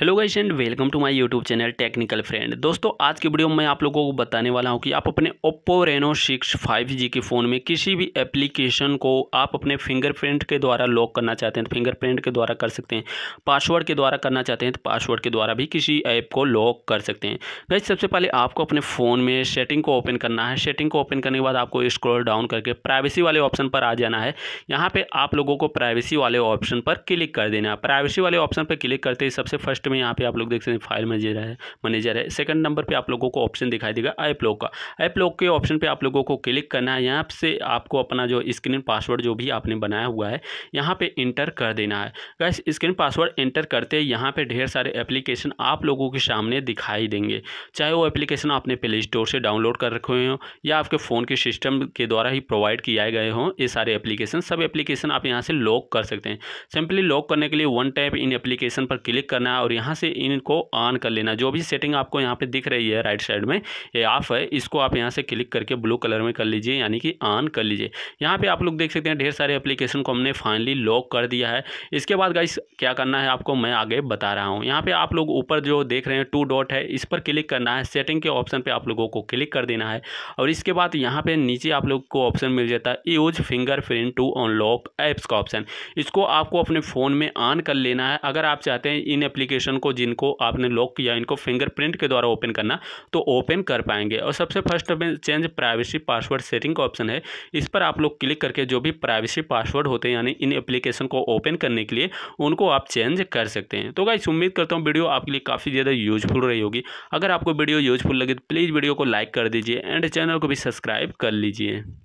hello guys and welcome to my YouTube channel technical friend दोस्तों आज की video में मैं आप लोगों को बताने वाला हूं कि आप अपने Oppo Reno six five G के फ़ोन में किसी भी एप्लीकेशन को आप अपने फिंगरप्रिंट के द्वारा लॉक करना चाहते हैं तो फिंगरप्रिंट के द्वारा कर सकते हैं पासवर्ड के द्वारा करना चाहते हैं तो पासवर्ड के द्वारा भी किसी ऐप को लॉक कर सकते हैं गाइज सबसे पहले आपको अपने फ़ोन में सेटिंग को ओपन करना है सेटिंग को ओपन करने के बाद आपको स्क्रॉल डाउन करके प्राइवेसी वाले ऑप्शन पर आ जाना है यहाँ पर आप लोगों को प्राइवेसी वाले ऑप्शन पर क्लिक कर देना है प्राइवेसी वाले ऑप्शन पर क्लिक करते ही सबसे फर्स्ट फर्स्ट में यहाँ पे आप लोग देख सकते हैं फाइल मैनेजर है मैनेजर है सेकंड नंबर पे आप लोगों को ऑप्शन दिखाई देगा ऐप लॉक का ऐप लॉक के ऑप्शन पे आप लोगों को क्लिक करना है यहाँ से आपको अपना जो स्क्रीन पासवर्ड जो भी आपने बनाया हुआ है यहाँ पर इंटर कर देना है गैस स्क्रीन पासवर्ड इंटर करते यहाँ पर ढेर सारे एप्लीकेशन आप लोगों के सामने दिखाई देंगे चाहे वो एप्लीकेशन आपने प्ले स्टोर से डाउनलोड कर रखे हों या आपके फ़ोन के सिस्टम के द्वारा ही प्रोवाइड किए गए हों ये सारे एप्लीकेशन सब एप्लीकेशन आप यहाँ से लॉक कर सकते हैं सिंपली लॉक करने के लिए वन टैप इन एप्लीकेशन पर क्लिक करना है और यहाँ से इनको ऑन कर लेना जो भी सेटिंग आपको यहाँ पे दिख रही है राइट साइड में ये ऑफ है इसको आप यहाँ से क्लिक करके ब्लू कलर में कर लीजिए यानी कि ऑन कर लीजिए यहाँ पे आप लोग देख सकते हैं ढेर सारे एप्लीकेशन को हमने फाइनली लॉक कर दिया है इसके बाद गाइस क्या करना है आपको मैं आगे बता रहा हूँ यहाँ पर आप लोग ऊपर जो देख रहे हैं टू डॉट है इस पर क्लिक करना है सेटिंग के ऑप्शन पर आप लोगों को क्लिक कर देना है और इसके बाद यहाँ पर नीचे आप लोग को ऑप्शन मिल जाता है use finger print to unlock apps का ऑप्शन इसको आपको अपने फ़ोन में ऑन कर लेना है अगर आप चाहते हैं इन एप्लीकेशन एप्लीकेशन को जिनको आपने लॉक किया इनको फिंगरप्रिंट के द्वारा ओपन करना तो ओपन कर पाएंगे और सबसे फर्स्ट में चेंज प्राइवेसी पासवर्ड सेटिंग का ऑप्शन है इस पर आप लोग क्लिक करके जो भी प्राइवेसी पासवर्ड होते हैं यानी इन एप्लीकेशन को ओपन करने के लिए उनको आप चेंज कर सकते हैं तो गाइस उम्मीद करता हूँ वीडियो आपके लिए काफ़ी ज़्यादा यूजफुल रही होगी अगर आपको वीडियो यूजफुल लगे तो प्लीज़ वीडियो को लाइक कर दीजिए एंड चैनल को भी सब्सक्राइब कर लीजिए